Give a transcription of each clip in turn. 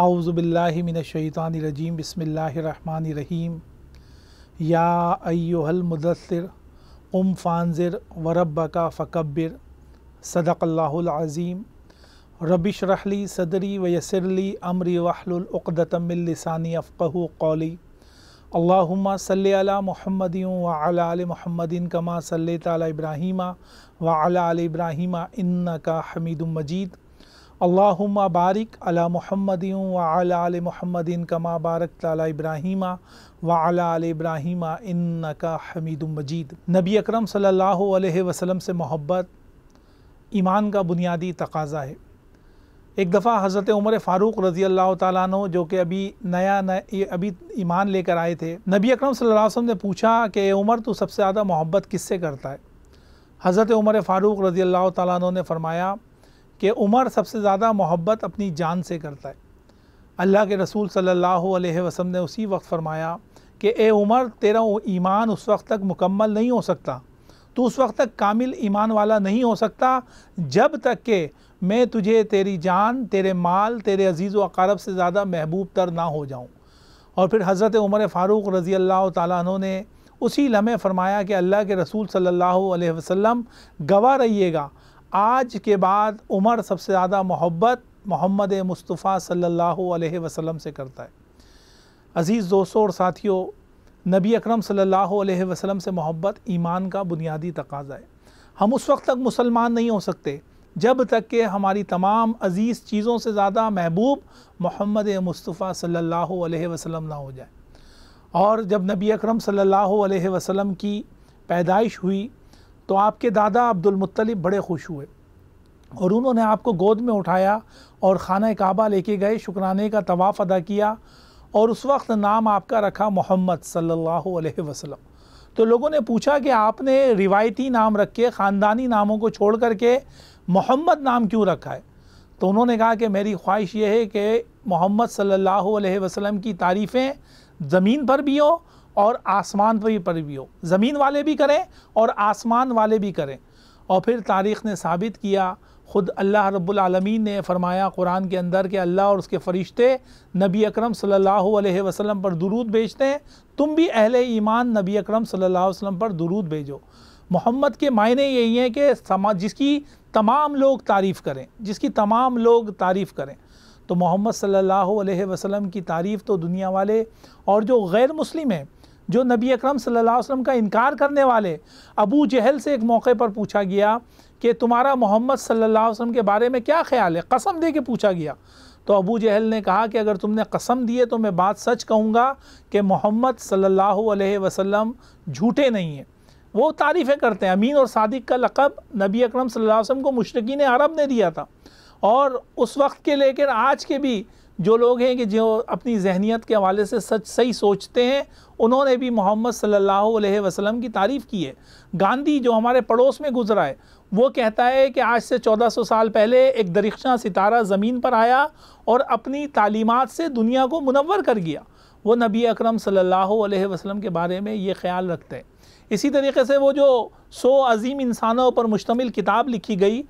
اعوذ باللہ من الشیطان الرجیم بسم اللہ الرحمن الرحیم یا ایوہ المدثر ام فانزر وربکا فکبر صدق اللہ العظیم ربش رحلی صدری ویسرلی امری وحل العقدۃم السانی افقہ قولی اللہم صلی علی محمد وعلا علی محمد کما صلیت علی صلی وعلا علی ابراہیم انکا حمید مجید اللہ بارک علی محمد و علی آل محمد کما بارک مہبارک ابراہیم و علی آل ابراہیم انکا حمید مجید نبی اکرم صلی اللہ علیہ وسلم سے محبت ایمان کا بنیادی تقاضا ہے ایک دفعہ حضرت عمر فاروق رضی اللہ تعالیٰ عنہ جو کہ ابھی نیا نیا ابھی ایمان لے کر آئے تھے نبی اکرم صلی اللہ علیہ وسلم نے پوچھا کہ عمر تو سب سے زیادہ محبت کس سے کرتا ہے حضرت عمر فاروق رضی اللہ تعالیٰ عنہ نے فرمایا کہ عمر سب سے زیادہ محبت اپنی جان سے کرتا ہے اللہ کے رسول صلی اللہ علیہ وسلم نے اسی وقت فرمایا کہ اے عمر تیرا ایمان اس وقت تک مکمل نہیں ہو سکتا تو اس وقت تک کامل ایمان والا نہیں ہو سکتا جب تک کہ میں تجھے تیری جان تیرے مال تیرے عزیز و اقارب سے زیادہ محبوب تر نہ ہو جاؤں اور پھر حضرت عمر فاروق رضی اللہ تعالیٰ عنہ نے اسی لمحے فرمایا کہ اللہ کے رسول صلی اللہ علیہ وسلم گواہ رہیے گا آج کے بعد عمر سب سے زیادہ محبت محمد مصطفیٰ صلی اللہ علیہ وسلم سے کرتا ہے عزیز دوستوں اور ساتھیوں نبی اکرم صلی اللہ علیہ وسلم سے محبت ایمان کا بنیادی تقاضا ہے ہم اس وقت تک مسلمان نہیں ہو سکتے جب تک کہ ہماری تمام عزیز چیزوں سے زیادہ محبوب محمد مصطفیٰ صلی اللہ علیہ وسلم نہ ہو جائے اور جب نبی اکرم صلی اللہ علیہ وسلم کی پیدائش ہوئی تو آپ کے دادا عبد المطلب بڑے خوش ہوئے اور انہوں نے آپ کو گود میں اٹھایا اور خانہ کعبہ لے کے گئے شکرانے کا طواف ادا کیا اور اس وقت نام آپ کا رکھا محمد صلی اللہ علیہ وسلم تو لوگوں نے پوچھا کہ آپ نے روایتی نام رکھ کے خاندانی ناموں کو چھوڑ کر کے محمد نام کیوں رکھا ہے تو انہوں نے کہا کہ میری خواہش یہ ہے کہ محمد صلی اللہ علیہ وسلم کی تعریفیں زمین پر بھی ہوں اور آسمان پر بھی ہو زمین والے بھی کریں اور آسمان والے بھی کریں اور پھر تاریخ نے ثابت کیا خود اللہ رب العالمین نے فرمایا قرآن کے اندر کہ اللہ اور اس کے فرشتے نبی اکرم صلی اللہ علیہ وسلم پر درود بھیجتے ہیں تم بھی اہل ایمان نبی اکرم صلی اللہ علیہ وسلم پر درود بھیجو محمد کے معنی یہی ہیں کہ جس کی تمام لوگ تعریف کریں جس کی تمام لوگ تعریف کریں تو محمد صلی اللہ علیہ وسلم کی تعریف تو دنیا والے اور جو غیر مسلم ہیں جو نبی اکرم صلی اللہ علیہ وسلم کا انکار کرنے والے ابو جہل سے ایک موقع پر پوچھا گیا کہ تمہارا محمد صلی اللہ علیہ وسلم کے بارے میں کیا خیال ہے قسم دے کے پوچھا گیا تو ابو جہل نے کہا کہ اگر تم نے قسم دیے تو میں بات سچ کہوں گا کہ محمد صلی اللہ علیہ وسلم جھوٹے نہیں ہیں وہ تعریفیں کرتے ہیں امین اور صادق کا لقب نبی اکرم صلی اللہ علیہ وسلم کو مشرقین عرب نے دیا تھا اور اس وقت کے لے کر آج کے بھی جو لوگ ہیں کہ جو اپنی ذہنیت کے حوالے سے سچ صحیح سوچتے ہیں انہوں نے بھی محمد صلی اللہ علیہ وسلم کی تعریف کی ہے گاندھی جو ہمارے پڑوس میں گزرا ہے وہ کہتا ہے کہ آج سے چودہ سو سال پہلے ایک درخشاں ستارہ زمین پر آیا اور اپنی تعلیمات سے دنیا کو منور کر گیا وہ نبی اکرم صلی اللہ علیہ وسلم کے بارے میں یہ خیال رکھتے ہیں اسی طریقے سے وہ جو سو عظیم انسانوں پر مشتمل کتاب لکھی گئی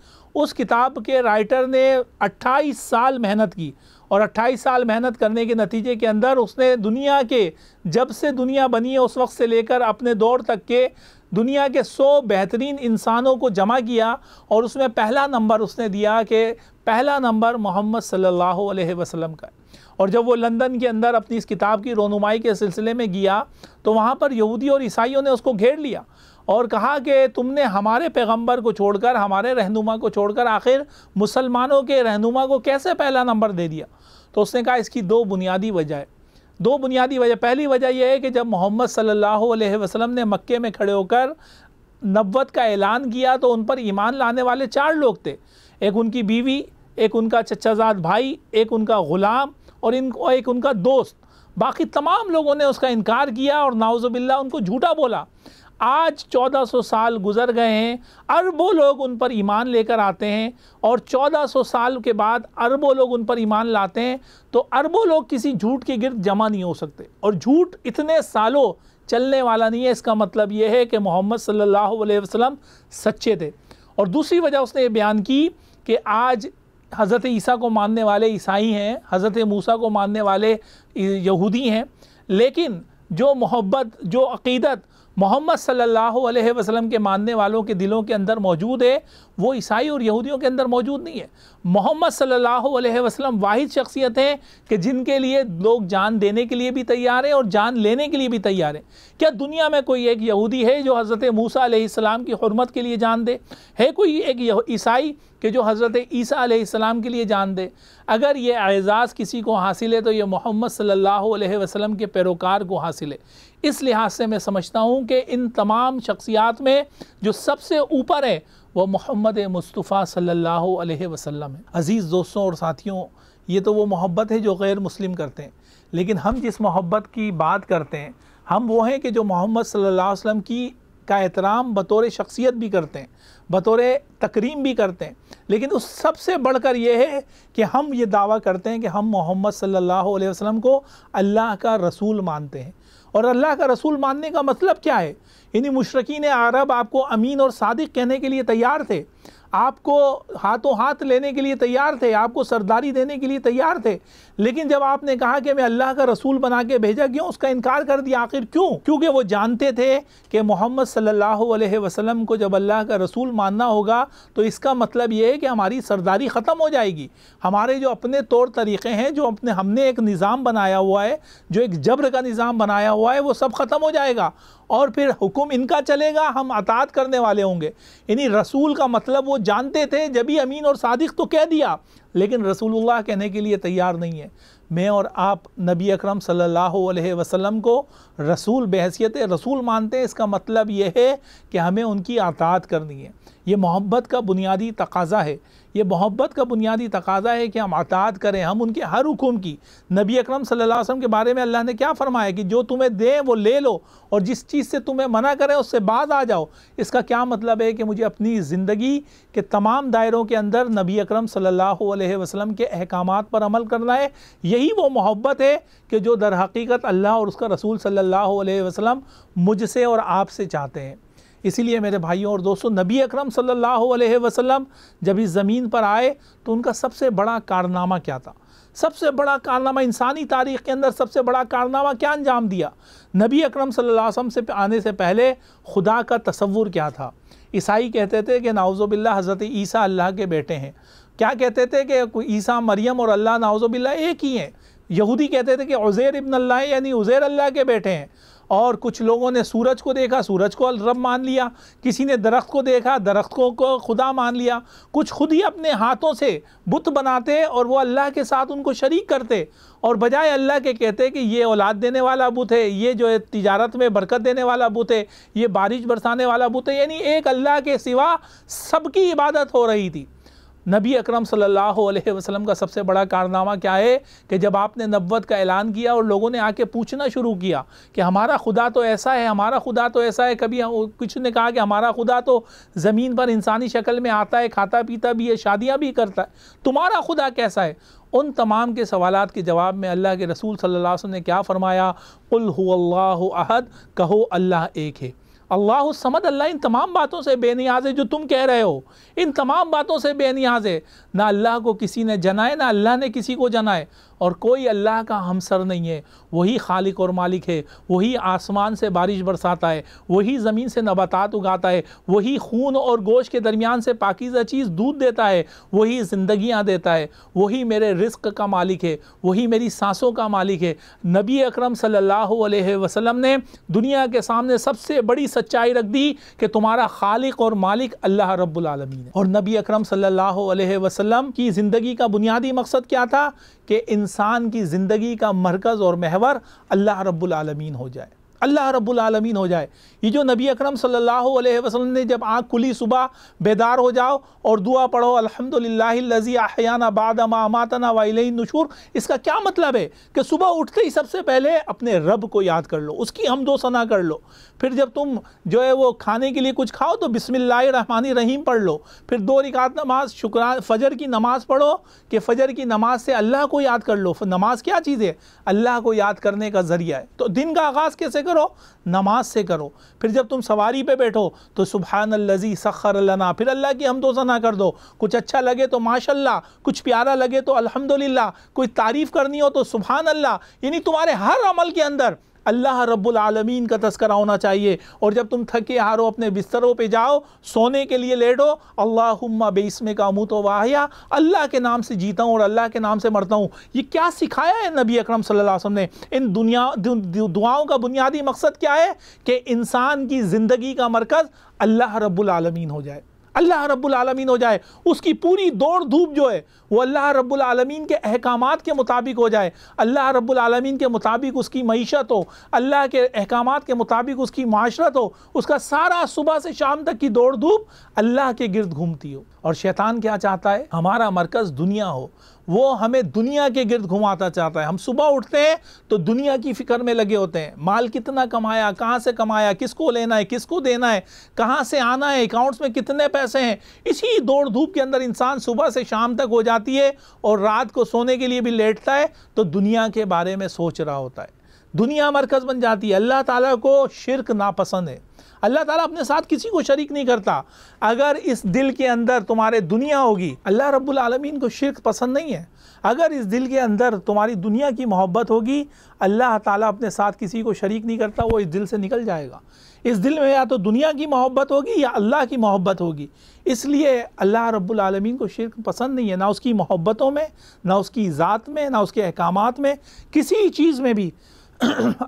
اس کتاب کے رائٹر نے اٹھائیس سال محنت کی اور اٹھائیس سال محنت کرنے کے نتیجے کے اندر اس نے دنیا کے جب سے دنیا بنی ہے اس وقت سے لے کر اپنے دور تک کے دنیا کے سو بہترین انسانوں کو جمع کیا اور اس میں پہلا نمبر اس نے دیا کہ پہلا نمبر محمد صلی اللہ علیہ وسلم کا ہے اور جب وہ لندن کے اندر اپنی اس کتاب کی رونمائی کے سلسلے میں گیا تو وہاں پر یہودی اور عیسائیوں نے اس کو گھیر لیا اور کہا کہ تم نے ہمارے پیغمبر کو چھوڑ کر ہمارے رہنما کو چھوڑ کر آخر مسلمانوں کے رہنما کو کیسے پہلا نمبر دے دیا تو اس نے کہا اس کی دو بنیادی وجہ ہے دو بنیادی وجہ پہلی وجہ یہ ہے کہ جب محمد صلی اللہ علیہ وسلم نے مکے میں کھڑے ہو کر نبوت کا اعلان کیا تو ان پر ایمان لانے والے چار لوگ تھے ایک ان کی بیوی ایک ان کا چچاز زاد بھائی ایک ان کا غلام اور ان ایک ان کا دوست باقی تمام لوگوں نے اس کا انکار کیا اور نعوذ باللہ ان کو جھوٹا بولا آج چودہ سو سال گزر گئے ہیں اربوں لوگ ان پر ایمان لے کر آتے ہیں اور چودہ سو سال کے بعد اربوں لوگ ان پر ایمان لاتے ہیں تو اربوں لوگ کسی جھوٹ کے گرد جمع نہیں ہو سکتے اور جھوٹ اتنے سالوں چلنے والا نہیں ہے اس کا مطلب یہ ہے کہ محمد صلی اللہ علیہ وسلم سچے تھے اور دوسری وجہ اس نے یہ بیان کی کہ آج حضرت عیسیٰ کو ماننے والے عیسائی ہیں حضرت موسیٰ کو ماننے والے یہودی ہیں لیکن جو محبت جو عقیدت محمد صلی اللہ علیہ وسلم کے ماننے والوں کے دلوں کے اندر موجود ہے وہ عیسائی اور یہودیوں کے اندر موجود نہیں ہے محمد صلی اللہ علیہ وسلم واحد شخصیت ہیں کہ جن کے لیے لوگ جان دینے کے لیے بھی تیار ہیں اور جان لینے کے لیے بھی تیار ہیں کیا دنیا میں کوئی ایک یہودی ہے جو حضرت موسیٰ علیہ السلام کی حرمت کے لیے جان دے ہے کوئی ایک عیسائی کہ جو حضرت عیسیٰ علیہ السلام کے لیے جان دے اگر یہ اعزاز کسی کو حاصل ہے تو یہ محمد صلی اللہ علیہ وسلم کے پیروکار کو حاصل ہے اس لحاظ سے میں سمجھتا ہوں کہ ان تمام شخصیات میں جو سب سے اوپر ہے وہ محمد مصطفیٰ صلی اللہ علیہ وسلم ہے عزیز دوستوں اور ساتھیوں یہ تو وہ محبت ہے جو غیر مسلم کرتے ہیں لیکن ہم جس محبت کی بات کرتے ہیں ہم وہ ہیں کہ جو محمد صلی اللہ علیہ وسلم کی کا احترام بطور شخصیت بھی کرتے ہیں بطور تکریم بھی کرتے ہیں لیکن اس سب سے بڑھ کر یہ ہے کہ ہم یہ دعویٰ کرتے ہیں کہ ہم محمد صلی اللہ علیہ وسلم کو اللہ کا رسول مانتے ہیں اور اللہ کا رسول ماننے کا مطلب کیا ہے یعنی مشرقین عرب آپ کو امین اور صادق کہنے کے لیے تیار تھے آپ کو ہاتھوں ہاتھ لینے کے لیے تیار تھے آپ کو سرداری دینے کے لیے تیار تھے لیکن جب آپ نے کہا کہ میں اللہ کا رسول بنا کے بھیجا گیا اس کا انکار کر دیا آخر کیوں کیونکہ وہ جانتے تھے کہ محمد صلی اللہ علیہ وسلم کو جب اللہ کا رسول ماننا ہوگا تو اس کا مطلب یہ ہے کہ ہماری سرداری ختم ہو جائے گی ہمارے جو اپنے طور طریقے ہیں جو اپنے ہم نے ایک نظام بنایا ہوا ہے جو ایک جبر کا نظام بنایا ہوا ہے وہ سب ختم ہو جائے گا اور پھر حکم ان کا چلے گا ہم اطاعت کرنے والے ہوں گے یعنی رسول کا مطلب وہ جانتے تھے جبھی امین اور صادق تو کہہ دیا لیکن رسول اللہ کہنے کے لیے تیار نہیں ہے میں اور آپ نبی اکرم صلی اللہ علیہ وسلم کو رسول بحثیت رسول مانتے ہیں اس کا مطلب یہ ہے کہ ہمیں ان کی آتات کرنی ہے یہ محبت کا بنیادی تقاضہ ہے یہ محبت کا بنیادی تقاضا ہے کہ ہم عطاعت کریں ہم ان کے ہر حکم کی نبی اکرم صلی اللہ علیہ وسلم کے بارے میں اللہ نے کیا فرمایا کہ جو تمہیں دیں وہ لے لو اور جس چیز سے تمہیں منع کریں اس سے بعض آ جاؤ اس کا کیا مطلب ہے کہ مجھے اپنی زندگی کے تمام دائروں کے اندر نبی اکرم صلی اللہ علیہ وسلم کے احکامات پر عمل کرنا ہے یہی وہ محبت ہے کہ جو در حقیقت اللہ اور اس کا رسول صلی اللہ علیہ وسلم مجھ سے اور آپ سے چاہتے ہیں اسی لیے میرے بھائیوں اور دوستوں نبی اکرم صلی اللہ علیہ وسلم جب اس زمین پر آئے تو ان کا سب سے بڑا کارنامہ کیا تھا سب سے بڑا کارنامہ انسانی تاریخ کے اندر سب سے بڑا کارنامہ کیا انجام دیا نبی اکرم صلی اللہ علیہ وسلم سے آنے سے پہلے خدا کا تصور کیا تھا عیسائی کہتے تھے کہ نعوذ باللہ حضرت عیسیٰ اللہ کے بیٹے ہیں کیا کہتے تھے کہ عیسیٰ مریم اور اللہ نعوذ باللہ ایک ہی ہیں یہودی کہتے تھے کہ عزیر ابن اللہ یعنی عزیر اللہ کے بیٹے ہیں اور کچھ لوگوں نے سورج کو دیکھا سورج کو الرب مان لیا کسی نے درخت کو دیکھا درخت کو خدا مان لیا کچھ خود ہی اپنے ہاتھوں سے بت بناتے اور وہ اللہ کے ساتھ ان کو شریک کرتے اور بجائے اللہ کے کہتے کہ یہ اولاد دینے والا بت ہے یہ جو ہے تجارت میں برکت دینے والا بت ہے یہ بارش برسانے والا بت ہے یعنی ایک اللہ کے سوا سب کی عبادت ہو رہی تھی نبی اکرم صلی اللہ علیہ وسلم کا سب سے بڑا کارنامہ کیا ہے کہ جب آپ نے نبوت کا اعلان کیا اور لوگوں نے آ کے پوچھنا شروع کیا کہ ہمارا خدا تو ایسا ہے ہمارا خدا تو ایسا ہے کبھی کچھ نے کہا کہ ہمارا خدا تو زمین پر انسانی شکل میں آتا ہے کھاتا پیتا بھی ہے شادیاں بھی کرتا ہے تمہارا خدا کیسا ہے ان تمام کے سوالات کے جواب میں اللہ کے رسول صلی اللہ علیہ وسلم نے کیا فرمایا قل ہو اللہ احد کہو اللہ ایک ہے اللہ سمد اللہ ان تمام باتوں سے بے نیاز ہے جو تم کہہ رہے ہو ان تمام باتوں سے بے نیاز ہے نہ اللہ کو کسی نے جنائے نہ اللہ نے کسی کو جنائے اور کوئی اللہ کا ہمسر نہیں ہے وہی خالق اور مالک ہے وہی آسمان سے بارش برساتا ہے وہی زمین سے نباتات اگاتا ہے وہی خون اور گوشت کے درمیان سے پاکیزہ چیز دودھ دیتا ہے وہی زندگیاں دیتا ہے وہی میرے رزق کا مالک ہے وہی میری سانسوں کا مالک ہے نبی اکرم صلی اللہ علیہ وسلم نے دنیا کے سامنے سب سے بڑی سچائی رکھ دی کہ تمہارا خالق اور مالک اللہ رب العالمین ہے اور نبی اکرم صلی اللہ علیہ وسلم کی زندگی کا بنیادی مقصد کیا تھا کہ ان انسان کی زندگی کا مرکز اور محور اللہ رب العالمین ہو جائے اللہ رب العالمین ہو جائے یہ جو نبی اکرم صلی اللہ علیہ وسلم نے جب آنکھ کھلی صبح بیدار ہو جاؤ اور دعا پڑھو الحمدللہ للہ احیانا حیانہ اماتنا ماتنہ وِلین نشور اس کا کیا مطلب ہے کہ صبح اٹھتے ہی سب سے پہلے اپنے رب کو یاد کر لو اس کی حمد و سنا کر لو پھر جب تم جو ہے وہ کھانے کے لیے کچھ کھاؤ تو بسم اللہ الرحمن الرحیم پڑھ لو پھر دو رکعت نماز شکران فجر کی نماز پڑھو کہ فجر کی نماز سے اللہ کو یاد کر لو نماز کیا چیز ہے اللہ کو یاد کرنے کا ذریعہ ہے تو دن کا آغاز کیسے کرو نماز سے کرو پھر جب تم سواری پہ بیٹھو تو سبحان اللہ لنا پھر اللہ کی حمد و ثنا کر دو کچھ اچھا لگے تو ماشاء اللہ کچھ پیارا لگے تو الحمدللہ کوئی تعریف کرنی ہو تو سبحان اللہ یعنی تمہارے ہر عمل کے اندر اللہ رب العالمین کا تذکرہ ہونا چاہیے اور جب تم تھکے ہارو اپنے بستروں پہ جاؤ سونے کے لیے لیٹو اللہم بے اسم کا منہ تو واحیہ اللہ کے نام سے جیتا ہوں اور اللہ کے نام سے مرتا ہوں یہ کیا سکھایا ہے نبی اکرم صلی اللہ علیہ وسلم نے ان دنیا دعاؤں کا بنیادی مقصد کیا ہے کہ انسان کی زندگی کا مرکز اللہ رب العالمین ہو جائے اللہ رب العالمین ہو جائے اس کی پوری دوڑ دھوپ جو ہے وہ اللہ رب العالمین کے احکامات کے مطابق ہو جائے اللہ رب العالمین کے مطابق اس کی معیشت ہو اللہ کے احکامات کے مطابق اس کی معاشرت ہو اس کا سارا صبح سے شام تک کی دوڑ دھوپ اللہ کے گرد گھومتی ہو اور شیطان کیا چاہتا ہے ہمارا مرکز دنیا ہو وہ ہمیں دنیا کے گرد گھماتا چاہتا ہے ہم صبح اٹھتے ہیں تو دنیا کی فکر میں لگے ہوتے ہیں مال کتنا کمایا کہاں سے کمایا کس کو لینا ہے کس کو دینا ہے کہاں سے آنا ہے اکاؤنٹس میں کتنے پیسے ہیں اسی دوڑ دھوپ کے اندر انسان صبح سے شام تک ہو جاتی ہے اور رات کو سونے کے لیے بھی لیٹتا ہے تو دنیا کے بارے میں سوچ رہا ہوتا ہے دنیا مرکز بن جاتی ہے اللہ تعالیٰ کو شرک ناپسند ہے اللہ تعالیٰ اپنے ساتھ کسی کو شریک نہیں کرتا اگر اس دل کے اندر تمہارے دنیا ہوگی اللہ رب العالمین کو شرک پسند نہیں ہے اگر اس دل کے اندر تمہاری دنیا کی محبت ہوگی اللہ تعالیٰ اپنے ساتھ کسی کو شریک نہیں کرتا وہ اس دل سے نکل جائے گا اس دل میں یا تو دنیا کی محبت ہوگی یا اللہ کی محبت ہوگی اس لیے اللہ رب العالمین کو شرک پسند نہیں ہے نہ اس کی محبتوں میں نہ اس کی ذات میں نہ اس کے احکامات میں کسی چیز میں بھی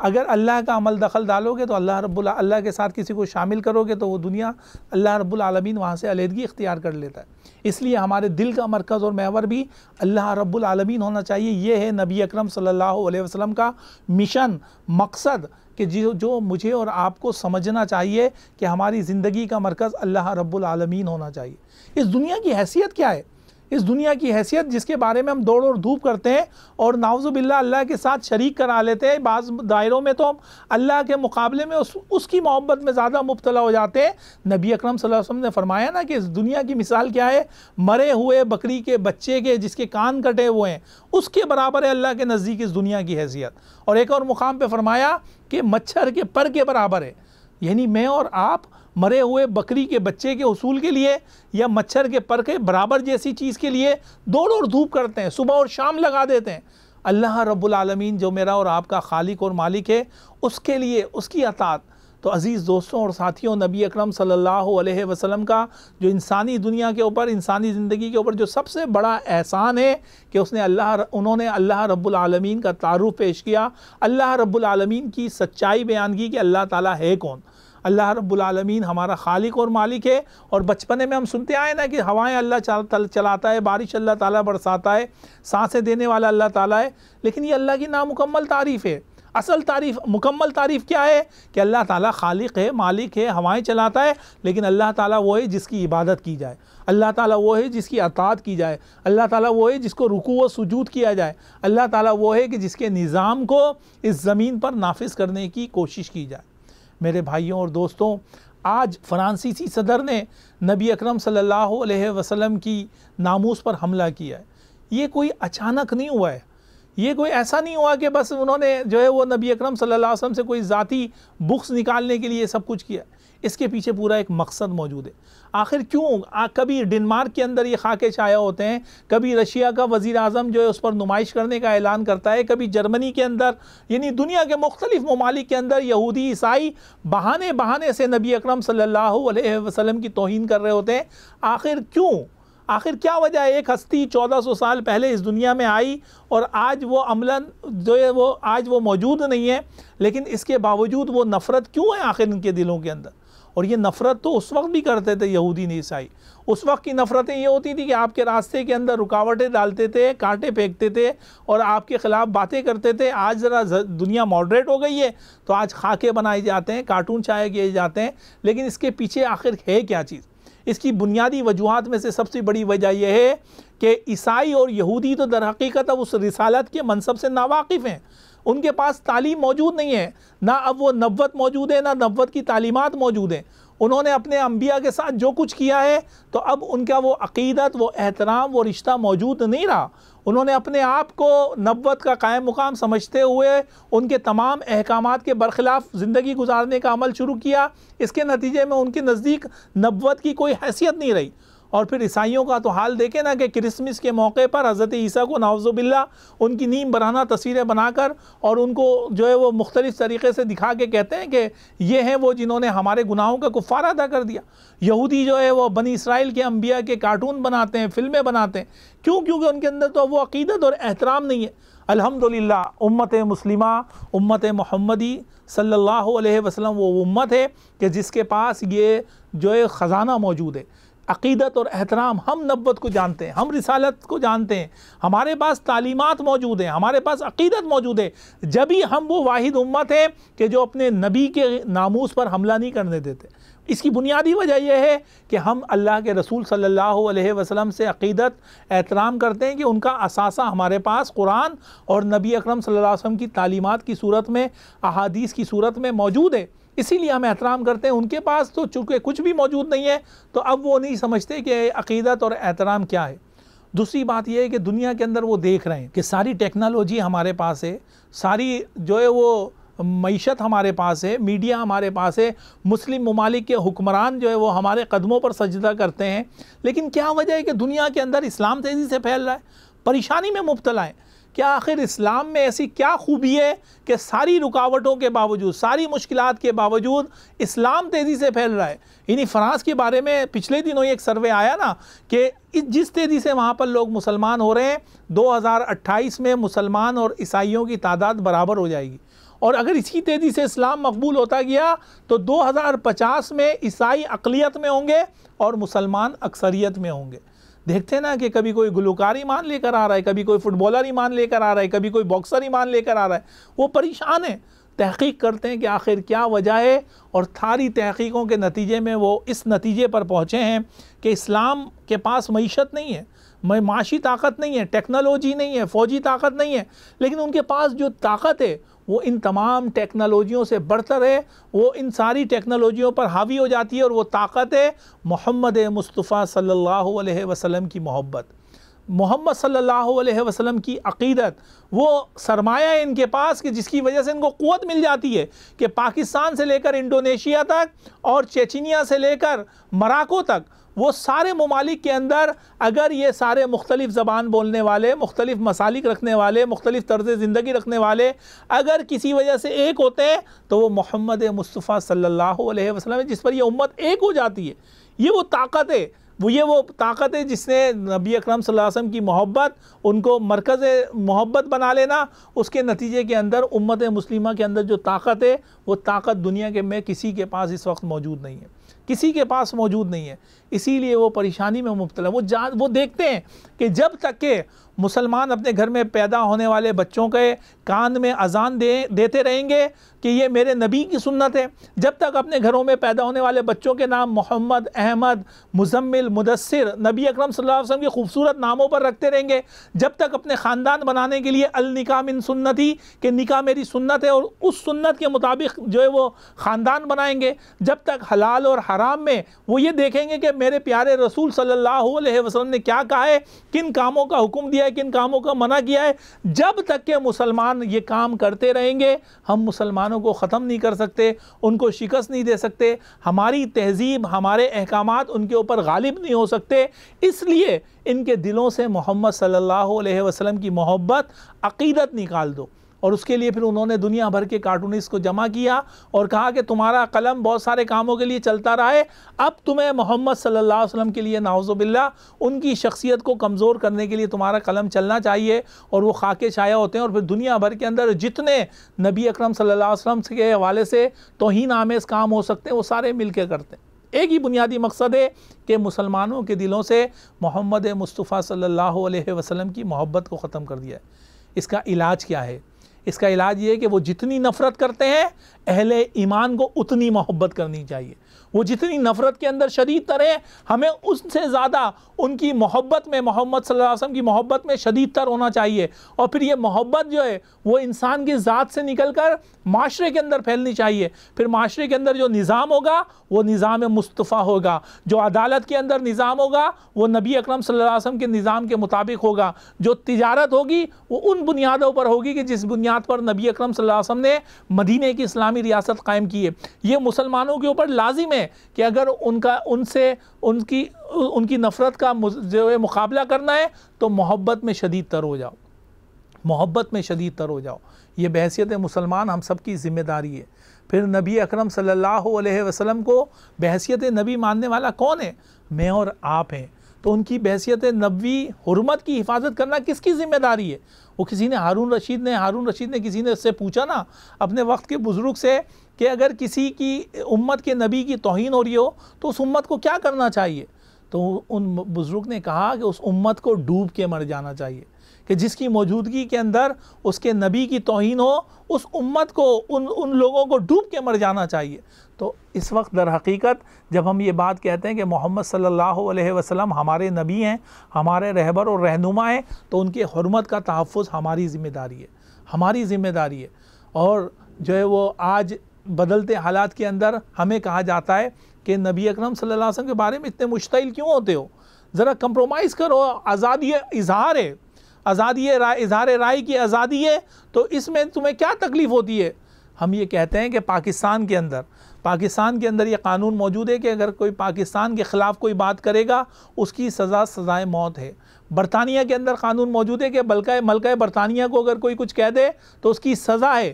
اگر اللہ کا عمل دخل ڈالو گے تو اللہ رب اللہ کے ساتھ کسی کو شامل کرو گے تو وہ دنیا اللہ رب العالمین وہاں سے علیحدگی اختیار کر لیتا ہے اس لیے ہمارے دل کا مرکز اور محور بھی اللہ رب العالمین ہونا چاہیے یہ ہے نبی اکرم صلی اللہ علیہ وسلم کا مشن مقصد کہ جو جو مجھے اور آپ کو سمجھنا چاہیے کہ ہماری زندگی کا مرکز اللہ رب العالمین ہونا چاہیے اس دنیا کی حیثیت کیا ہے اس دنیا کی حیثیت جس کے بارے میں ہم دوڑ اور دھوپ کرتے ہیں اور ناوز باللہ اللہ کے ساتھ شریک کرا لیتے ہیں بعض دائروں میں تو ہم اللہ کے مقابلے میں اس اس کی محبت میں زیادہ مبتلا ہو جاتے ہیں نبی اکرم صلی اللہ علیہ وسلم نے فرمایا نا کہ اس دنیا کی مثال کیا ہے مرے ہوئے بکری کے بچے کے جس کے کان کٹے ہوئے ہیں اس کے برابر ہے اللہ کے نزدیک اس دنیا کی حیثیت اور ایک اور مقام پہ فرمایا کہ مچھر کے پر کے برابر ہے یعنی میں اور آپ مرے ہوئے بکری کے بچے کے حصول کے لیے یا مچھر کے پر کے برابر جیسی چیز کے لیے دوڑ اور دھوپ کرتے ہیں صبح اور شام لگا دیتے ہیں اللہ رب العالمین جو میرا اور آپ کا خالق اور مالک ہے اس کے لیے اس کی عطاعت تو عزیز دوستوں اور ساتھیوں نبی اکرم صلی اللہ علیہ وسلم کا جو انسانی دنیا کے اوپر انسانی زندگی کے اوپر جو سب سے بڑا احسان ہے کہ اس نے اللہ انہوں نے اللہ رب العالمین کا تعارف پیش کیا اللہ رب العالمین کی سچائی بیان کی کہ اللہ تعالیٰ ہے کون اللہ رب العالمین ہمارا خالق اور مالک ہے اور بچپنے میں ہم سنتے آئے نا کہ ہوائیں اللہ چلاتا ہے بارش اللہ تعالیٰ برساتا ہے سانسیں دینے والا اللہ تعالیٰ ہے لیکن یہ اللہ کی نامکمل تعریف ہے اصل تعریف مکمل تعریف کیا ہے کہ اللہ تعالیٰ خالق ہے مالک ہے ہوائیں چلاتا ہے لیکن اللہ تعالیٰ وہ ہے جس کی عبادت کی جائے اللہ تعالیٰ وہ ہے جس کی اطاعت کی جائے اللہ تعالیٰ وہ ہے جس کو رکوع و سجود کیا جائے اللہ تعالیٰ وہ ہے کہ جس کے نظام کو اس زمین پر نافذ کرنے کی کوشش کی جائے میرے بھائیوں اور دوستوں آج فرانسیسی صدر نے نبی اکرم صلی اللہ علیہ وسلم کی ناموس پر حملہ کیا ہے یہ کوئی اچانک نہیں ہوا ہے یہ کوئی ایسا نہیں ہوا کہ بس انہوں نے جو ہے وہ نبی اکرم صلی اللہ علیہ وسلم سے کوئی ذاتی بخص نکالنے کے لیے سب کچھ کیا اس کے پیچھے پورا ایک مقصد موجود ہے آخر کیوں کبھی ڈنمارک کے اندر یہ خاکے چھایا ہوتے ہیں کبھی رشیا کا وزیر اعظم جو ہے اس پر نمائش کرنے کا اعلان کرتا ہے کبھی جرمنی کے اندر یعنی دنیا کے مختلف ممالک کے اندر یہودی عیسائی بہانے بہانے سے نبی اکرم صلی اللہ علیہ وسلم کی توہین کر رہے ہوتے ہیں آخر کیوں آخر کیا وجہ ہے ایک ہستی چودہ سو سال پہلے اس دنیا میں آئی اور آج وہ عملاً جو ہے وہ آج وہ موجود نہیں ہے لیکن اس کے باوجود وہ نفرت کیوں ہے آخر ان کے دلوں کے اندر اور یہ نفرت تو اس وقت بھی کرتے تھے یہودی عیسائی اس وقت کی نفرتیں یہ ہوتی تھی کہ آپ کے راستے کے اندر رکاوٹیں ڈالتے تھے کانٹے پھینکتے تھے اور آپ کے خلاف باتیں کرتے تھے آج ذرا دنیا ماڈریٹ ہو گئی ہے تو آج خاکے بنائے جاتے ہیں کارٹون چھائے کیے جاتے ہیں لیکن اس کے پیچھے آخر ہے کیا چیز اس کی بنیادی وجوہات میں سے سب سے بڑی وجہ یہ ہے کہ عیسائی اور یہودی تو در حقیقت اب اس رسالت کے منصب سے ناواقف ہیں ان کے پاس تعلیم موجود نہیں ہے نہ اب وہ نبوت موجود ہے نہ نبوت کی تعلیمات موجود ہیں انہوں نے اپنے انبیاء کے ساتھ جو کچھ کیا ہے تو اب ان کا وہ عقیدت وہ احترام وہ رشتہ موجود نہیں رہا انہوں نے اپنے آپ کو نبوت کا قائم مقام سمجھتے ہوئے ان کے تمام احکامات کے برخلاف زندگی گزارنے کا عمل شروع کیا اس کے نتیجے میں ان کے نزدیک نبوت کی کوئی حیثیت نہیں رہی اور پھر عیسائیوں کا تو حال دیکھیں نا کہ کرسمس کے موقع پر حضرت عیسیٰ کو نعوذ باللہ ان کی نیم برہنہ تصویریں بنا کر اور ان کو جو ہے وہ مختلف طریقے سے دکھا کے کہتے ہیں کہ یہ ہیں وہ جنہوں نے ہمارے گناہوں کا کفار ادا کر دیا یہودی جو ہے وہ بنی اسرائیل کے انبیاء کے کارٹون بناتے ہیں فلمیں بناتے ہیں کیوں کیونکہ ان کے اندر تو وہ عقیدت اور احترام نہیں ہے الحمدللہ امت مسلمہ امت محمدی صلی اللہ علیہ وسلم وہ امت ہے کہ جس کے پاس یہ جو ہے خزانہ موجود ہے عقیدت اور احترام ہم نبوت کو جانتے ہیں ہم رسالت کو جانتے ہیں ہمارے پاس تعلیمات موجود ہیں ہمارے پاس عقیدت موجود ہے جبھی ہم وہ واحد امت ہیں کہ جو اپنے نبی کے ناموس پر حملہ نہیں کرنے دیتے اس کی بنیادی وجہ یہ ہے کہ ہم اللہ کے رسول صلی اللہ علیہ وسلم سے عقیدت احترام کرتے ہیں کہ ان کا اثاثہ ہمارے پاس قرآن اور نبی اکرم صلی اللہ علیہ وسلم کی تعلیمات کی صورت میں احادیث کی صورت میں موجود ہے اسی لیے ہم احترام کرتے ہیں ان کے پاس تو چونکہ کچھ بھی موجود نہیں ہے تو اب وہ نہیں سمجھتے کہ عقیدت اور احترام کیا ہے دوسری بات یہ ہے کہ دنیا کے اندر وہ دیکھ رہے ہیں کہ ساری ٹیکنالوجی ہمارے پاس ہے ساری جو ہے وہ معیشت ہمارے پاس ہے میڈیا ہمارے پاس ہے مسلم ممالک کے حکمران جو ہے وہ ہمارے قدموں پر سجدہ کرتے ہیں لیکن کیا وجہ ہے کہ دنیا کے اندر اسلام تیزی سے پھیل رہا ہے پریشانی میں مبتلا ہے کہ آخر اسلام میں ایسی کیا خوبی ہے کہ ساری رکاوٹوں کے باوجود ساری مشکلات کے باوجود اسلام تیزی سے پھیل رہا ہے یعنی فرانس کے بارے میں پچھلے دنوں ایک سروے آیا نا کہ جس تیزی سے وہاں پر لوگ مسلمان ہو رہے ہیں دو ہزار اٹھائیس میں مسلمان اور عیسائیوں کی تعداد برابر ہو جائے گی اور اگر اسی تیزی سے اسلام مقبول ہوتا گیا تو دو ہزار پچاس میں عیسائی اقلیت میں ہوں گے اور مسلمان اکثریت میں ہوں گے دیکھتے نا کہ کبھی کوئی گلوکار ایمان لے کر آ رہا ہے کبھی کوئی فٹ بالر ایمان لے کر آ رہا ہے کبھی کوئی باکسر ایمان لے کر آ رہا ہے وہ پریشان ہیں تحقیق کرتے ہیں کہ آخر کیا وجہ ہے اور تھاری تحقیقوں کے نتیجے میں وہ اس نتیجے پر پہنچے ہیں کہ اسلام کے پاس معیشت نہیں ہے معاشی طاقت نہیں ہے ٹیکنالوجی نہیں ہے فوجی طاقت نہیں ہے لیکن ان کے پاس جو طاقت ہے وہ ان تمام ٹیکنالوجیوں سے بڑھتر ہے وہ ان ساری ٹیکنالوجیوں پر حاوی ہو جاتی ہے اور وہ طاقت ہے محمد مصطفیٰ صلی اللہ علیہ وسلم کی محبت محمد صلی اللہ علیہ وسلم کی عقیدت وہ سرمایہ ان کے پاس کہ جس کی وجہ سے ان کو قوت مل جاتی ہے کہ پاکستان سے لے کر انڈونیشیا تک اور چیچینیا سے لے کر مراکو تک وہ سارے ممالک کے اندر اگر یہ سارے مختلف زبان بولنے والے مختلف مسالک رکھنے والے مختلف طرز زندگی رکھنے والے اگر کسی وجہ سے ایک ہوتے ہیں تو وہ محمد مصطفیٰ صلی اللہ علیہ وسلم ہے جس پر یہ امت ایک ہو جاتی ہے یہ وہ طاقت ہے وہ یہ وہ طاقت ہے جس نے نبی اکرم صلی اللہ علیہ وسلم کی محبت ان کو مرکز محبت بنا لینا اس کے نتیجے کے اندر امت مسلمہ کے اندر جو طاقت ہے وہ طاقت دنیا کے میں کسی کے پاس اس وقت موجود نہیں ہے کسی کے پاس موجود نہیں ہے اسی لیے وہ پریشانی میں مبتلا ہے وہ جان وہ دیکھتے ہیں کہ جب تک کہ مسلمان اپنے گھر میں پیدا ہونے والے بچوں کے کان میں اذان دے دیتے رہیں گے کہ یہ میرے نبی کی سنت ہے جب تک اپنے گھروں میں پیدا ہونے والے بچوں کے نام محمد احمد مزمل مدثر نبی اکرم صلی اللہ علیہ وسلم کے خوبصورت ناموں پر رکھتے رہیں گے جب تک اپنے خاندان بنانے کے لیے النکاح من سنتی کہ نکاح میری سنت ہے اور اس سنت کے مطابق جو ہے وہ خاندان بنائیں گے جب تک حلال اور حرام میں وہ یہ دیکھیں گے کہ میرے پیارے رسول صلی اللہ علیہ وسلم نے کیا کہا ہے کن کاموں کا حکم دیا ہے کن کاموں کا منع کیا ہے جب تک کہ مسلمان یہ کام کرتے رہیں گے ہم مسلمان کو ختم نہیں کر سکتے ان کو شکست نہیں دے سکتے ہماری تہذیب ہمارے احکامات ان کے اوپر غالب نہیں ہو سکتے اس لیے ان کے دلوں سے محمد صلی اللہ علیہ وسلم کی محبت عقیدت نکال دو اور اس کے لیے پھر انہوں نے دنیا بھر کے کارٹونس کو جمع کیا اور کہا کہ تمہارا قلم بہت سارے کاموں کے لیے چلتا رہا ہے اب تمہیں محمد صلی اللہ علیہ وسلم کے لیے ناوز باللہ ان کی شخصیت کو کمزور کرنے کے لیے تمہارا قلم چلنا چاہیے اور وہ خاکے شائع ہوتے ہیں اور پھر دنیا بھر کے اندر جتنے نبی اکرم صلی اللہ علیہ وسلم کے حوالے سے توہین آمیز کام ہو سکتے ہیں وہ سارے مل کے کرتے ہیں ایک ہی بنیادی مقصد ہے کہ مسلمانوں کے دلوں سے محمد مصطفیٰ صلی اللہ علیہ وسلم کی محبت کو ختم کر دیا ہے اس کا علاج کیا ہے اس کا علاج یہ ہے کہ وہ جتنی نفرت کرتے ہیں اہل ایمان کو اتنی محبت کرنی چاہیے وہ جتنی نفرت کے اندر شدید تر ہیں ہمیں اس سے زیادہ ان کی محبت میں محمد صلی اللہ علیہ وسلم کی محبت میں شدید تر ہونا چاہیے اور پھر یہ محبت جو ہے وہ انسان کی ذات سے نکل کر معاشرے کے اندر پھیلنی چاہیے پھر معاشرے کے اندر جو نظام ہوگا وہ نظام مصطفیٰ ہوگا جو عدالت کے اندر نظام ہوگا وہ نبی اکرم صلی اللہ علیہ وسلم کے نظام کے مطابق ہوگا جو تجارت ہوگی وہ ان بنیادوں پر ہوگی کہ جس بنیاد پر نبی اکرم صلی اللہ علیہ وسلم نے مدینہ کی اسلامی ریاست قائم کی ہے یہ مسلمانوں کے اوپر لازم ہے کہ اگر ان کا ان سے ان کی ان کی نفرت کا جو مقابلہ کرنا ہے تو محبت میں شدید تر ہو جاؤ محبت میں شدید تر ہو جاؤ یہ بحثیت مسلمان ہم سب کی ذمہ داری ہے پھر نبی اکرم صلی اللہ علیہ وسلم کو بحثیت نبی ماننے والا کون ہے میں اور آپ ہیں تو ان کی بحثیت نبی حرمت کی حفاظت کرنا کس کی ذمہ داری ہے وہ کسی نے ہارون رشید نے ہارون رشید نے کسی نے اس سے پوچھا نا اپنے وقت کے بزرگ سے کہ اگر کسی کی امت کے نبی کی توہین ہو رہی ہو تو اس امت کو کیا کرنا چاہیے تو ان بزرگ نے کہا کہ اس امت کو ڈوب کے مر جانا چاہیے کہ جس کی موجودگی کے اندر اس کے نبی کی توہین ہو اس امت کو ان ان لوگوں کو ڈوب کے مر جانا چاہیے تو اس وقت در حقیقت جب ہم یہ بات کہتے ہیں کہ محمد صلی اللہ علیہ وسلم ہمارے نبی ہیں ہمارے رہبر اور رہنما ہیں تو ان کی حرمت کا تحفظ ہماری ذمہ داری ہے ہماری ذمہ داری ہے اور جو ہے وہ آج بدلتے حالات کے اندر ہمیں کہا جاتا ہے کہ نبی اکرم صلی اللہ علیہ وسلم کے بارے میں اتنے مشتعل کیوں ہوتے ہو ذرا کمپرومائز کرو آزادی اظہار ہے آزادی رائے اظہار رائے کی آزادی ہے تو اس میں تمہیں کیا تکلیف ہوتی ہے ہم یہ کہتے ہیں کہ پاکستان کے اندر پاکستان کے اندر یہ قانون موجود ہے کہ اگر کوئی پاکستان کے خلاف کوئی بات کرے گا اس کی سزا سزائے موت ہے برطانیہ کے اندر قانون موجود ہے کہ بلکہ ملکہ برطانیہ کو اگر کوئی کچھ کہہ دے تو اس کی سزا ہے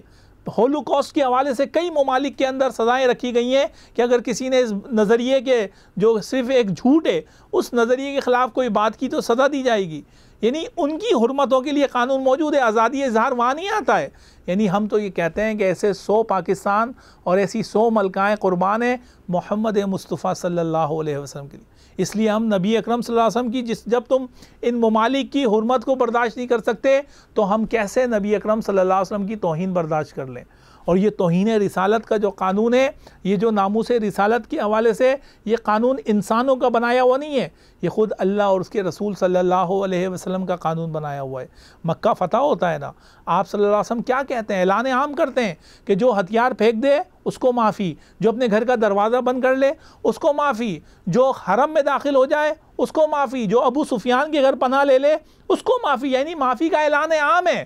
ہولو کاسٹ کے حوالے سے کئی ممالک کے اندر سزائیں رکھی گئی ہیں کہ اگر کسی نے اس نظریے کے جو صرف ایک جھوٹ ہے اس نظریے کے خلاف کوئی بات کی تو سزا دی جائے گی یعنی ان کی حرمتوں کے لیے قانون موجود ہے آزادی اظہار وہاں نہیں آتا ہے یعنی ہم تو یہ کہتے ہیں کہ ایسے سو پاکستان اور ایسی سو ملکائیں قربان ہیں محمد مصطفیٰ صلی اللہ علیہ وسلم کے لیے اس لیے ہم نبی اکرم صلی اللہ علیہ وسلم کی جس جب تم ان ممالک کی حرمت کو برداشت نہیں کر سکتے تو ہم کیسے نبی اکرم صلی اللہ علیہ وسلم کی توہین برداشت کر لیں اور یہ توہین رسالت کا جو قانون ہے یہ جو ناموس رسالت کے حوالے سے یہ قانون انسانوں کا بنایا ہوا نہیں ہے یہ خود اللہ اور اس کے رسول صلی اللہ علیہ وسلم کا قانون بنایا ہوا ہے مکہ فتح ہوتا ہے نا آپ صلی اللہ علیہ وسلم کیا کہتے ہیں اعلان عام کرتے ہیں کہ جو ہتھیار پھینک دے اس کو معافی جو اپنے گھر کا دروازہ بند کر لے اس کو معافی جو حرم میں داخل ہو جائے اس کو معافی جو ابو سفیان کے گھر پناہ لے لے اس کو معافی یعنی معافی کا اعلان عام ہے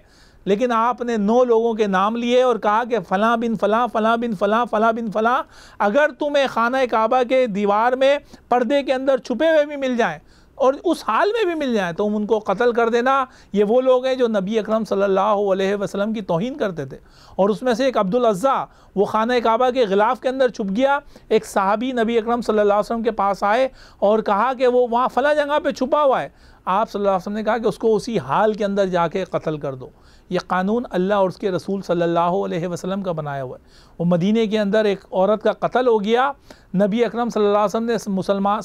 لیکن آپ نے نو لوگوں کے نام لیے اور کہا کہ فلاں بن فلاں فلاں بن فلاں فلاں بن فلاں اگر تمہیں خانہ کعبہ کے دیوار میں پردے کے اندر چھپے ہوئے بھی مل جائیں اور اس حال میں بھی مل جائیں تو ان کو قتل کر دینا یہ وہ لوگ ہیں جو نبی اکرم صلی اللہ علیہ وسلم کی توہین کرتے تھے اور اس میں سے ایک عبدالاضی وہ خانہ کعبہ کے غلاف کے اندر چھپ گیا ایک صحابی نبی اکرم صلی اللہ علیہ وسلم کے پاس آئے اور کہا کہ وہ وہاں فلاں جگہ پہ چھپا ہوا ہے آپ صلی اللہ علیہ وسلم نے کہا کہ اس کو اسی حال کے اندر جا کے قتل کر دو یہ قانون اللہ اور اس کے رسول صلی اللہ علیہ وسلم کا بنایا ہوا ہے وہ مدینہ کے اندر ایک عورت کا قتل ہو گیا نبی اکرم صلی اللہ علیہ وسلم نے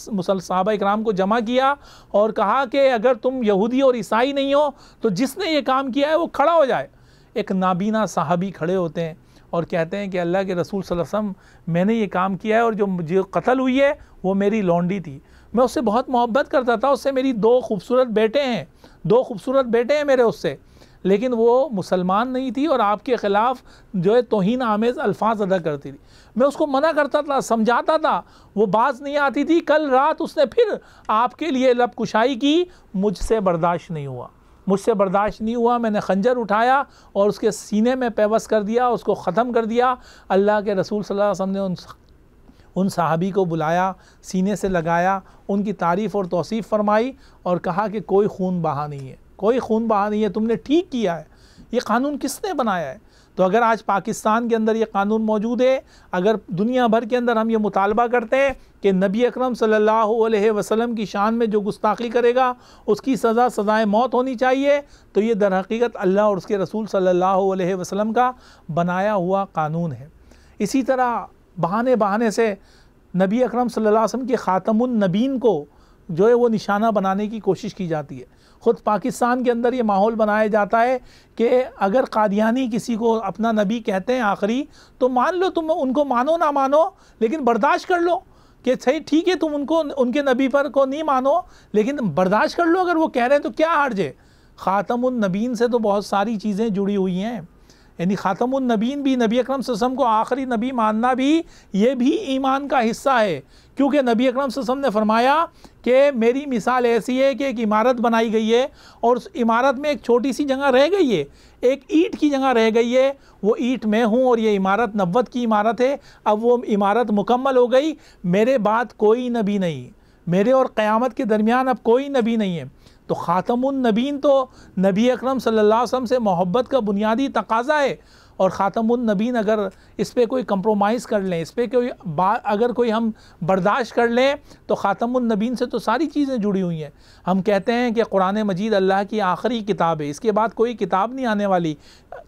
مسلمان صحابہ اکرام کو جمع کیا اور کہا کہ اگر تم یہودی اور عیسائی نہیں ہو تو جس نے یہ کام کیا ہے وہ کھڑا ہو جائے ایک نابینا صحابی کھڑے ہوتے ہیں اور کہتے ہیں کہ اللہ کے رسول صلی اللہ علیہ وسلم میں نے یہ کام کیا ہے اور جو قتل ہوئی ہے وہ میری لونڈی تھی میں اس سے بہت محبت کرتا تھا اس سے میری دو خوبصورت بیٹے ہیں دو خوبصورت بیٹے ہیں میرے اس سے لیکن وہ مسلمان نہیں تھی اور آپ کے خلاف جو ہے توہین آمیز الفاظ ادا کرتی تھی میں اس کو منع کرتا تھا سمجھاتا تھا وہ باز نہیں آتی تھی کل رات اس نے پھر آپ کے لیے لب کشائی کی مجھ سے برداشت نہیں ہوا مجھ سے برداشت نہیں ہوا میں نے خنجر اٹھایا اور اس کے سینے میں پیوس کر دیا اس کو ختم کر دیا اللہ کے رسول صلی اللہ علیہ وسلم نے ان ان صحابی کو بلایا سینے سے لگایا ان کی تعریف اور توصیف فرمائی اور کہا کہ کوئی خون بہا نہیں ہے کوئی خون بہا نہیں ہے تم نے ٹھیک کیا ہے یہ قانون کس نے بنایا ہے تو اگر آج پاکستان کے اندر یہ قانون موجود ہے اگر دنیا بھر کے اندر ہم یہ مطالبہ کرتے ہیں کہ نبی اکرم صلی اللہ علیہ وسلم کی شان میں جو گستاخی کرے گا اس کی سزا سزائے موت ہونی چاہیے تو یہ در حقیقت اللہ اور اس کے رسول صلی اللہ علیہ وسلم کا بنایا ہوا قانون ہے اسی طرح بہانے بہانے سے نبی اکرم صلی اللہ علیہ وسلم کے خاتم النبین کو جو ہے وہ نشانہ بنانے کی کوشش کی جاتی ہے خود پاکستان کے اندر یہ ماحول بنایا جاتا ہے کہ اگر قادیانی کسی کو اپنا نبی کہتے ہیں آخری تو مان لو تم ان کو مانو نہ مانو لیکن برداشت کر لو کہ صحیح ٹھیک ہے تم ان کو ان کے نبی پر کو نہیں مانو لیکن برداشت کر لو اگر وہ کہہ رہے ہیں تو کیا ہار ہے خاتم النبین سے تو بہت ساری چیزیں جڑی ہوئی ہیں یعنی خاتم النبین بھی نبی اکرم صلی اللہ علیہ وسلم کو آخری نبی ماننا بھی یہ بھی ایمان کا حصہ ہے کیونکہ نبی اکرم صلی اللہ علیہ وسلم نے فرمایا کہ میری مثال ایسی ہے کہ ایک عمارت بنائی گئی ہے اور اس عمارت میں ایک چھوٹی سی جگہ رہ گئی ہے ایک اینٹ کی جگہ رہ گئی ہے وہ اینٹ میں ہوں اور یہ عمارت نوت کی عمارت ہے اب وہ عمارت مکمل ہو گئی میرے بعد کوئی نبی نہیں میرے اور قیامت کے درمیان اب کوئی نبی نہیں ہے تو خاتم النبین تو نبی اکرم صلی اللہ علیہ وسلم سے محبت کا بنیادی تقاضہ ہے اور خاتم النبین اگر اس پہ کوئی کمپرومائز کر لیں اس پہ کوئی با اگر کوئی ہم برداشت کر لیں تو خاتم النبین سے تو ساری چیزیں جڑی ہوئی ہیں ہم کہتے ہیں کہ قرآن مجید اللہ کی آخری کتاب ہے اس کے بعد کوئی کتاب نہیں آنے والی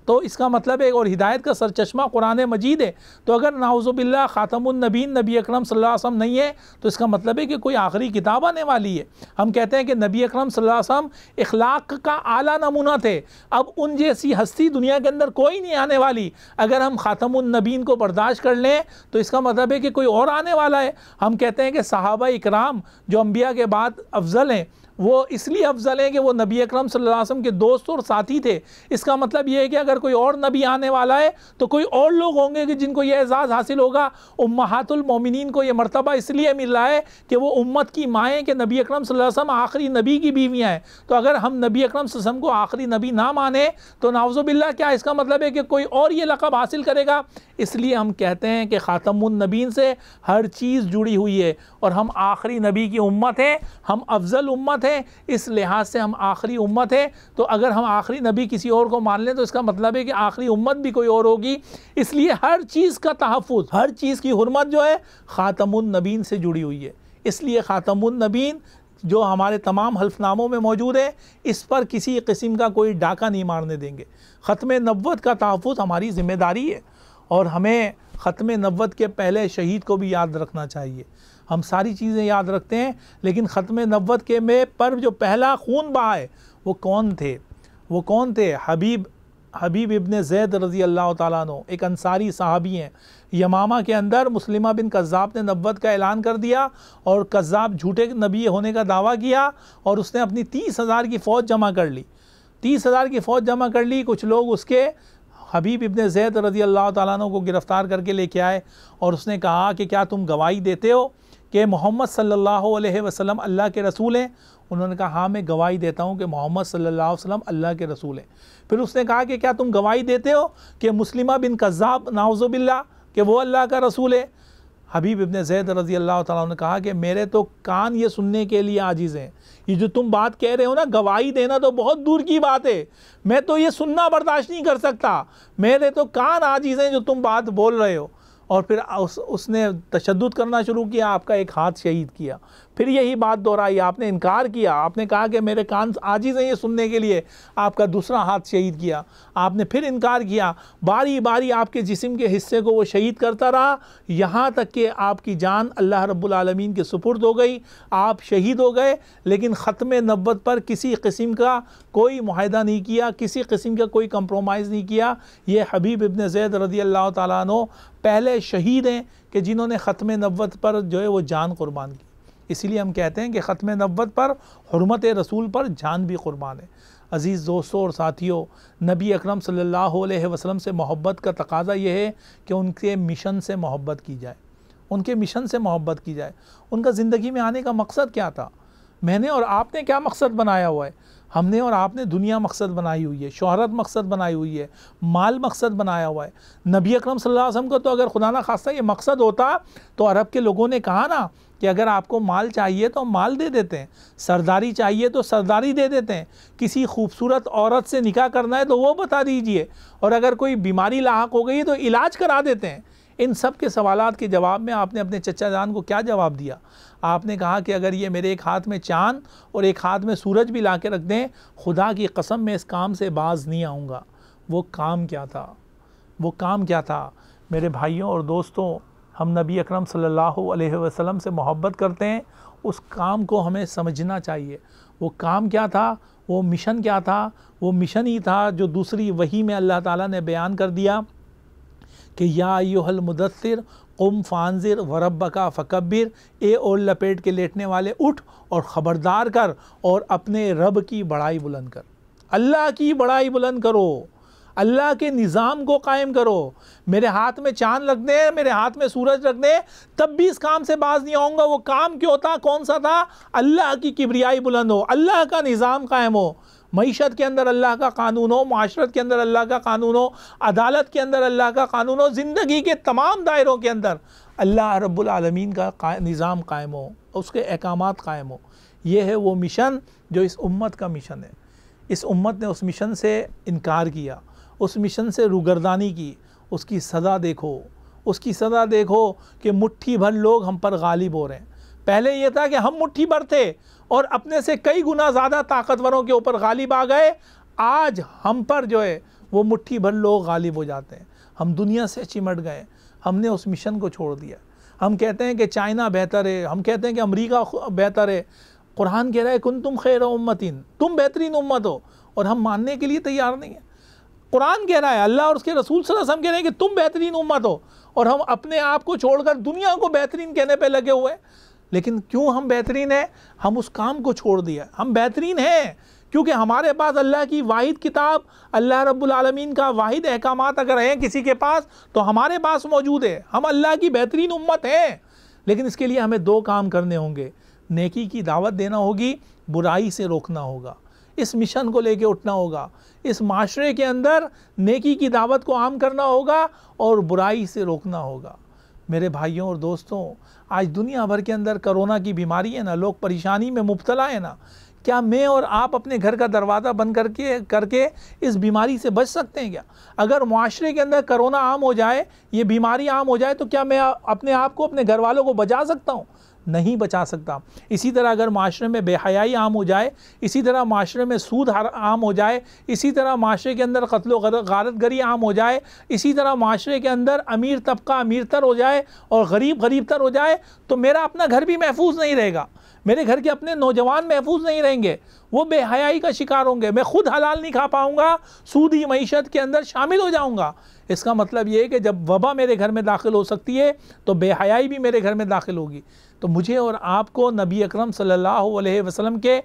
تو اس کا مطلب ہے اور ہدایت کا سرچشمہ قرآن مجید ہے تو اگر نعوذ باللہ خاتم النبین نبی اکرم صلی اللہ علیہ وسلم نہیں ہے تو اس کا مطلب ہے کہ کوئی آخری کتاب آنے والی ہے ہم کہتے ہیں کہ نبی اکرم صلی اللہ علیہ وسلم اخلاق کا اعلیٰ نمونہ تھے اب ان جیسی ہستی دنیا کے اندر کوئی نہیں آنے آنے والی اگر ہم خاتم النبین کو برداشت کر لیں تو اس کا مطلب ہے کہ کوئی اور آنے والا ہے ہم کہتے ہیں کہ صحابہ اکرام جو انبیاء کے بعد افضل ہیں وہ اس لیے افضل ہیں کہ وہ نبی اکرم صلی اللہ علیہ وسلم کے دوست اور ساتھی تھے اس کا مطلب یہ ہے کہ اگر کوئی اور نبی آنے والا ہے تو کوئی اور لوگ ہوں گے کہ جن کو یہ اعزاز حاصل ہوگا امہات المومنین کو یہ مرتبہ اس لیے مل رہا ہے کہ وہ امت کی مائیں کہ نبی اکرم صلی اللہ علیہ وسلم آخری نبی کی بیویاں تو اگر ہم نبی اکرم صلی اللہ علیہ وسلم کو آخری نبی نہ مانیں تو ناوز باللہ کیا اس کا مطلب ہے کہ کوئی اور یہ لقب حاصل کرے گا اس لیے ہم کہتے ہیں کہ خاتم النبین سے ہر چیز جڑی ہوئی ہے اور ہم آخری نبی کی امت ہیں ہم افضل امت اس لحاظ سے ہم آخری امت ہے تو اگر ہم آخری نبی کسی اور کو مان لیں تو اس کا مطلب ہے کہ آخری امت بھی کوئی اور ہوگی اس لیے ہر چیز کا تحفظ ہر چیز کی حرمت جو ہے خاتم النبین سے جڑی ہوئی ہے اس لیے خاتم النبین جو ہمارے تمام حلف ناموں میں موجود ہے اس پر کسی قسم کا کوئی ڈاکہ نہیں مارنے دیں گے ختم نبوت کا تحفظ ہماری ذمہ داری ہے اور ہمیں ختم نبوت کے پہلے شہید کو بھی یاد رکھنا چاہیے ہم ساری چیزیں یاد رکھتے ہیں لیکن ختم نوت کے میں پر جو پہلا خون بہائے وہ کون تھے وہ کون تھے حبیب حبیب ابن زید رضی اللہ تعالیٰ نو ایک انصاری صحابی ہیں یمامہ کے اندر مسلمہ بن قذاب نے نبوت کا اعلان کر دیا اور قذاب جھوٹے نبی ہونے کا دعویٰ کیا اور اس نے اپنی تیس ہزار کی فوج جمع کر لی تیس ہزار کی فوج جمع کر لی کچھ لوگ اس کے حبیب ابن زید رضی اللہ تعالیٰ عنہ کو گرفتار کر کے لے کے آئے اور اس نے کہا کہ کیا تم گواہی دیتے ہو کہ محمد صلی اللہ علیہ وسلم اللہ کے رسول ہیں انہوں نے کہا ہاں میں گواہی دیتا ہوں کہ محمد صلی اللہ علیہ وسلم اللہ کے رسول ہیں پھر اس نے کہا کہ کیا تم گواہی دیتے ہو کہ مسلمہ بن قذاب ناوز باللہ کہ وہ اللہ کا رسول ہے حبیب ابن زید رضی اللہ تعالیٰ نے کہا کہ میرے تو کان یہ سننے کے لیے آجیز ہیں یہ جو تم بات کہہ رہے ہو نا گواہی دینا تو بہت دور کی بات ہے میں تو یہ سننا برداشت نہیں کر سکتا میرے تو کان آجیز ہیں جو تم بات بول رہے ہو اور پھر اس نے تشدد کرنا شروع کیا آپ کا ایک ہاتھ شہید کیا پھر یہی بات دہرائی آپ نے انکار کیا آپ نے کہا کہ میرے کان آجیز ہیں یہ سننے کے لیے آپ کا دوسرا ہاتھ شہید کیا آپ نے پھر انکار کیا باری باری آپ کے جسم کے حصے کو وہ شہید کرتا رہا یہاں تک کہ آپ کی جان اللہ رب العالمین کے سپرد ہو گئی آپ شہید ہو گئے لیکن ختم نبت پر کسی قسم کا کوئی معاہدہ نہیں کیا کسی قسم کا کوئی کمپرومائز نہیں کیا یہ حبیب ابن زید رضی اللہ تعالیٰ عنہ پہلے شہید ہیں کہ جنہوں نے ختم نبت پر جو ہے وہ جان قربان کی اسی لیے ہم کہتے ہیں کہ ختم نوت پر حرمت رسول پر جان بھی قربان ہے عزیز دوستوں اور ساتھیوں نبی اکرم صلی اللہ علیہ وسلم سے محبت کا تقاضی یہ ہے کہ ان کے مشن سے محبت کی جائے ان کے مشن سے محبت کی جائے ان کا زندگی میں آنے کا مقصد کیا تھا میں نے اور آپ نے کیا مقصد بنایا ہوا ہے ہم نے اور آپ نے دنیا مقصد بنائی ہوئی ہے شہرت مقصد بنائی ہوئی ہے مال مقصد بنایا ہوا ہے نبی اکرم صلی اللہ علیہ وسلم کو تو اگر خدا نہ خواستہ یہ مقصد ہوتا تو عرب کے لوگوں نے کہا نا کہ اگر آپ کو مال چاہیے تو مال دے دیتے ہیں سرداری چاہیے تو سرداری دے دیتے ہیں کسی خوبصورت عورت سے نکاح کرنا ہے تو وہ بتا دیجئے اور اگر کوئی بیماری لاحق ہو گئی ہے تو علاج کرا دیتے ہیں ان سب کے سوالات کے جواب میں آپ نے اپنے چچا جان کو کیا جواب دیا آپ نے کہا کہ اگر یہ میرے ایک ہاتھ میں چاند اور ایک ہاتھ میں سورج بھی لا کے رکھ دیں خدا کی قسم میں اس کام سے باز نہیں آؤں گا وہ کام کیا تھا وہ کام کیا تھا میرے بھائیوں اور دوستوں ہم نبی اکرم صلی اللہ علیہ وسلم سے محبت کرتے ہیں اس کام کو ہمیں سمجھنا چاہیے وہ کام کیا تھا وہ مشن کیا تھا وہ مشن ہی تھا جو دوسری وحی میں اللہ تعالیٰ نے بیان کر دیا کہ یا ایوہ المدثر قم فانزر وربکا فکبر اے اور لپیٹ کے لیٹنے والے اٹھ اور خبردار کر اور اپنے رب کی بڑائی بلند کر اللہ کی بڑائی بلند کرو اللہ کے نظام کو قائم کرو میرے ہاتھ میں چاند رکھ دیں میرے ہاتھ میں سورج رکھ دیں تب بھی اس کام سے باز نہیں آؤں گا وہ کام کیوں تھا کون سا تھا اللہ کی کبریائی بلند ہو اللہ کا نظام قائم ہو معیشت کے اندر اللہ کا قانون ہو معاشرت کے اندر اللہ کا قانون ہو عدالت کے اندر اللہ کا قانون ہو زندگی کے تمام دائروں کے اندر اللہ رب العالمین کا نظام قائم ہو اس کے احکامات قائم ہو یہ ہے وہ مشن جو اس امت کا مشن ہے اس امت نے اس مشن سے انکار کیا اس مشن سے روگردانی کی اس کی سزا دیکھو اس کی سزا دیکھو کہ مٹھی بھر لوگ ہم پر غالب ہو رہے ہیں پہلے یہ تھا کہ ہم مٹھی بھر تھے اور اپنے سے کئی گنا زیادہ طاقتوروں کے اوپر غالب آ گئے آج ہم پر جو ہے وہ مٹھی بھر لوگ غالب ہو جاتے ہیں ہم دنیا سے چمٹ گئے ہم نے اس مشن کو چھوڑ دیا ہم کہتے ہیں کہ چائنا بہتر ہے ہم کہتے ہیں کہ امریکہ بہتر ہے قرآن کہہ رہا ہے کن تم خیر امتین تم بہترین امت ہو اور ہم ماننے کے لیے تیار نہیں ہیں قرآن کہہ رہا ہے اللہ اور اس کے رسول صلی اللہ علیہ وسلم کہہ رہے ہیں کہ تم بہترین امت ہو اور ہم اپنے آپ کو چھوڑ کر دنیا کو بہترین کہنے پہ لگے ہوئے ہیں لیکن کیوں ہم بہترین ہیں ہم اس کام کو چھوڑ دیا ہم بہترین ہیں کیونکہ ہمارے پاس اللہ کی واحد کتاب اللہ رب العالمین کا واحد احکامات اگر ہیں کسی کے پاس تو ہمارے پاس موجود ہے ہم اللہ کی بہترین امت ہیں لیکن اس کے لیے ہمیں دو کام کرنے ہوں گے نیکی کی دعوت دینا ہوگی برائی سے روکنا ہوگا اس مشن کو لے کے اٹھنا ہوگا اس معاشرے کے اندر نیکی کی دعوت کو عام کرنا ہوگا اور برائی سے روکنا ہوگا میرے بھائیوں اور دوستوں آج دنیا بھر کے اندر کرونا کی بیماری ہے نا لوگ پریشانی میں مبتلا ہے نا کیا میں اور آپ اپنے گھر کا دروازہ بند کر کے کر کے اس بیماری سے بچ سکتے ہیں کیا اگر معاشرے کے اندر کرونا عام ہو جائے یہ بیماری عام ہو جائے تو کیا میں اپنے آپ کو اپنے گھر والوں کو بچا سکتا ہوں نہیں بچا سکتا اسی طرح اگر معاشرے میں بے حیائی عام ہو جائے اسی طرح معاشرے میں سود عام ہو جائے اسی طرح معاشرے کے اندر قتل و غارت گری عام ہو جائے اسی طرح معاشرے کے اندر امیر طبقہ امیر تر ہو جائے اور غریب غریب تر ہو جائے تو میرا اپنا گھر بھی محفوظ نہیں رہے گا میرے گھر کے اپنے نوجوان محفوظ نہیں رہیں گے وہ بے حیائی کا شکار ہوں گے میں خود حلال نہیں کھا پاؤں گا سودی معیشت کے اندر شامل ہو جاؤں گا اس کا مطلب یہ ہے کہ جب وبا میرے گھر میں داخل ہو سکتی ہے تو بے حیائی بھی میرے گھر میں داخل ہوگی تو مجھے اور آپ کو نبی اکرم صلی اللہ علیہ وسلم کے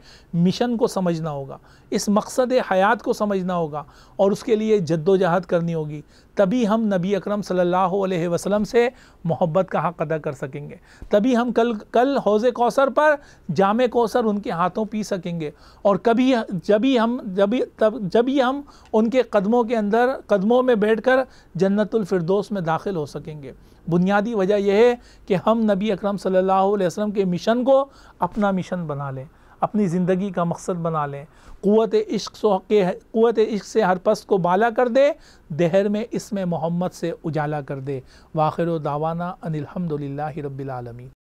مشن کو سمجھنا ہوگا اس مقصد حیات کو سمجھنا ہوگا اور اس کے لیے جد و جہد کرنی ہوگی تبھی ہم نبی اکرم صلی اللہ علیہ وسلم سے محبت کا حق ادا کر سکیں گے تبھی ہم کل کل حوضِ کوثر پر جامع کوسر ان کے ہاتھوں پی سکیں گے اور کبھی جبھی ہم جبھی تب جبھی ہم ان کے قدموں کے اندر قدموں میں بیٹھ کر جنت الفردوس میں داخل ہو سکیں گے بنیادی وجہ یہ ہے کہ ہم نبی اکرم صلی اللہ علیہ وسلم کے مشن کو اپنا مشن بنا لیں اپنی زندگی کا مقصد بنا لیں قوت قوت عشق سے ہر پس کو بالا کر دے دہر میں اس میں محمد سے اجالا کر دے واخر و دعوانا ان الحمد رب العالمین